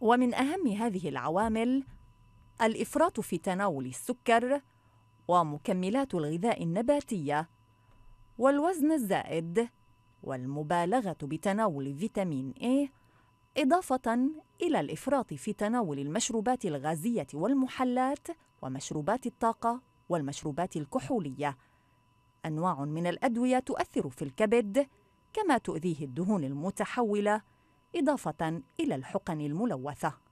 ومن أهم هذه العوامل الإفراط في تناول السكر ومكملات الغذاء النباتية والوزن الزائد والمبالغة بتناول فيتامين A إضافة إلى الإفراط في تناول المشروبات الغازية والمحلات ومشروبات الطاقة والمشروبات الكحولية أنواع من الأدوية تؤثر في الكبد كما تؤذيه الدهون المتحولة إضافة إلى الحقن الملوثة